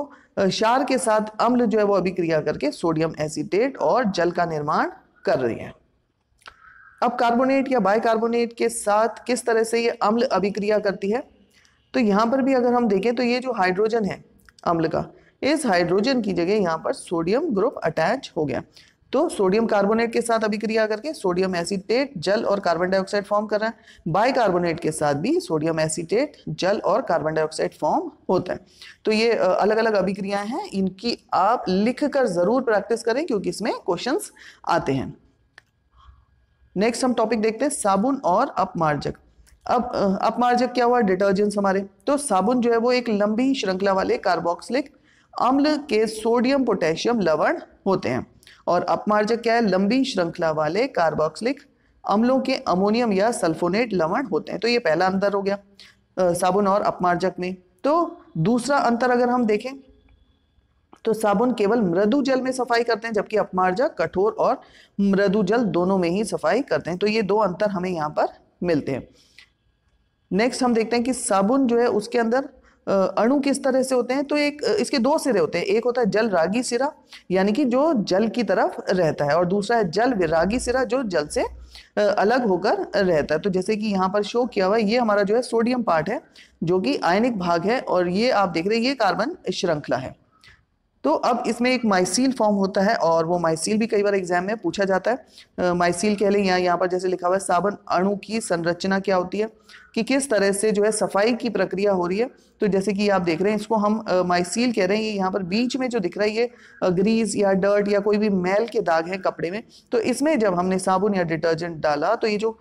शार के साथ अम्ल जो है वो अभिक्रिया करके सोडियम एसिटेट और जल का निर्माण कर रही है अब कार्बोनेट या बाइकार्बोनेट के साथ किस तरह से ये अम्ल अभिक्रिया करती है तो यहाँ पर भी अगर हम देखें तो ये जो हाइड्रोजन है अम्ल का इस हाइड्रोजन की जगह यहाँ पर सोडियम ग्रुप अटैच हो गया तो सोडियम कार्बोनेट के साथ अभिक्रिया करके सोडियम एसीटेट जल और कार्बन डाइऑक्साइड फॉर्म कर रहा है बाइकार्बोनेट के साथ भी सोडियम एसीटेट जल और कार्बन डाइऑक्साइड फॉर्म होता है तो ये अलग अलग अभिक्रियाएं हैं इनकी आप लिख कर ज़रूर प्रैक्टिस करें क्योंकि इसमें क्वेश्चंस आते हैं नेक्स्ट हम टॉपिक देखते हैं साबुन और अपमार्जक अब अपमार्जक क्या हुआ डिटर्जेंट्स हमारे तो साबुन जो है वो एक लंबी श्रृंखला वाले कार्बोक्सिलिक अम्ल के सोडियम पोटेशियम लवण होते हैं और अपमार्जक क्या है लंबी श्रृंखला वाले कार्बोक्सिलिक अम्लों के अमोनियम या सल्फोनेट लवण होते हैं तो ये पहला अंतर हो गया साबुन और अपमार्जक में तो दूसरा अंतर अगर हम देखें तो साबुन केवल मृदु जल में सफाई करते हैं जबकि अपमार्जक कठोर और मृदु जल दोनों में ही सफाई करते हैं तो ये दो अंतर हमें यहाँ पर मिलते हैं नेक्स्ट हम देखते हैं कि साबुन जो है उसके अंदर अणु किस तरह से होते हैं तो एक इसके दो सिरे होते हैं एक होता है जल रागी सिरा यानी कि जो जल की तरफ रहता है और दूसरा है जल विरागी सिरा जो जल से अलग होकर रहता है तो जैसे कि यहाँ पर शो किया हुआ है ये हमारा जो है सोडियम पार्ट है जो कि आयनिक भाग है और ये आप देख रहे हैं ये कार्बन श्रृंखला है तो अब इसमें एक माइसील फॉर्म होता है और वो माइसील भी कई बार एग्जाम में पूछा जाता है माइसील कह लें यहाँ पर जैसे लिखा हुआ है साबन अणु की संरचना क्या होती है कि किस तरह से जो है सफाई की प्रक्रिया हो रही है तो जैसे कि आप देख रहे हैं इसको हम माइसील कह रहे हैं ये यहाँ पर बीच में जो दिख रहा है ये ग्रीस या डर्ट या कोई भी मैल के दाग हैं कपड़े में तो इसमें जब हमने साबुन या डिटर्जेंट डाला तो ये जो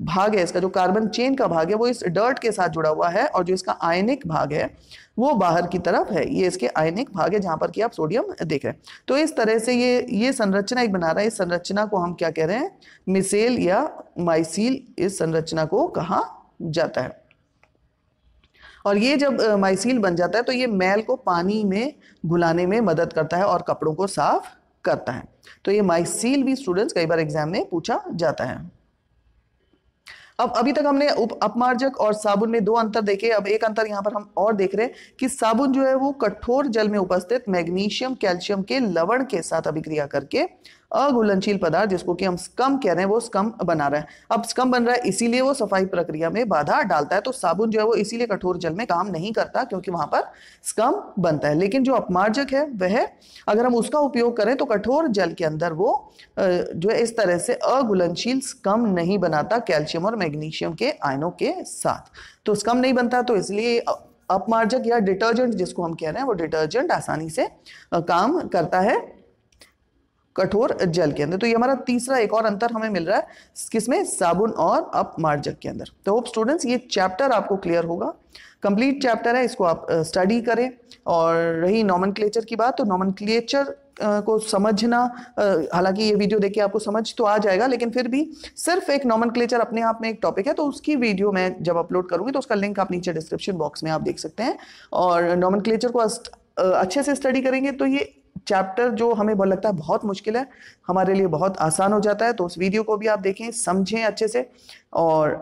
भाग है इसका जो कार्बन चेन का भाग है वो इस डर्ट के साथ जुड़ा हुआ है और जो इसका आयनिक भाग है वो बाहर की तरफ है ये इसके आयनिक भाग है जहां पर कि आप सोडियम देख रहे हैं तो इस तरह से ये ये संरचना एक बना रहा है इस संरचना को हम क्या कह रहे हैं मिसेल या माइसील इस संरचना को कहा जाता है और ये जब माइसील बन जाता है तो ये मैल को पानी में घुलाने में मदद करता है और कपड़ों को साफ करता है तो ये माइसील भी स्टूडेंट्स कई बार एग्जाम में पूछा जाता है अब अभी तक हमने अपमार्जक और साबुन में दो अंतर देखे अब एक अंतर यहाँ पर हम और देख रहे हैं कि साबुन जो है वो कठोर जल में उपस्थित मैग्नीशियम कैल्शियम के लवण के साथ अभिक्रिया करके अघुलनशील पदार्थ जिसको कि हम स्कम कह रहे हैं वो स्कम बना रहा है अब स्कम बन रहा है इसीलिए वो सफाई प्रक्रिया में बाधा डालता है तो साबुन जो है वो इसीलिए कठोर जल में काम नहीं करता क्योंकि वहां पर स्कम बनता है लेकिन जो अपमार्जक है वह अगर हम उसका उपयोग करें तो कठोर जल के अंदर वो जो है इस तरह से अघुलनशील स्कम नहीं बनाता कैल्शियम और मैग्नीशियम के आयनों के साथ तो स्कम नहीं बनता तो इसलिए अपमार्जक या डिटर्जेंट जिसको हम कह रहे हैं वो डिटर्जेंट आसानी से काम करता है कठोर जल के अंदर तो ये हमारा तीसरा एक और अंतर हमें मिल रहा है किसमें साबुन और अपमार्जक के अंदर तो होप स्टूडेंट्स ये चैप्टर आपको क्लियर होगा कंप्लीट चैप्टर है इसको आप स्टडी करें और रही नॉमन की बात तो नॉमन को समझना हालांकि ये वीडियो देख के आपको समझ तो आ जाएगा लेकिन फिर भी सिर्फ एक नॉमन अपने आप में एक टॉपिक है तो उसकी वीडियो मैं जब अपलोड करूंगी तो उसका लिंक आप नीचे डिस्क्रिप्शन बॉक्स में आप देख सकते हैं और नॉमन को अच्छे से स्टडी करेंगे तो ये चैप्टर जो हमें बोल लगता है बहुत मुश्किल है हमारे लिए बहुत आसान हो जाता है तो उस वीडियो को भी आप देखें समझें अच्छे से और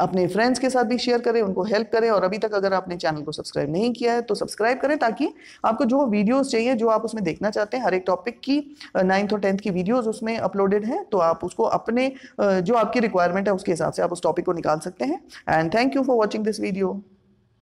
अपने फ्रेंड्स के साथ भी शेयर करें उनको हेल्प करें और अभी तक अगर आपने चैनल को सब्सक्राइब नहीं किया है तो सब्सक्राइब करें ताकि आपको जो वीडियोस चाहिए जो आप उसमें देखना चाहते हैं हर एक टॉपिक की नाइन्थ और टेंथ की वीडियोस उसमें अपलोडेड हैं तो आप उसको अपने जो आपकी रिक्वायरमेंट है उसके हिसाब से आप उस टॉपिक को निकाल सकते हैं and thank you for watching this video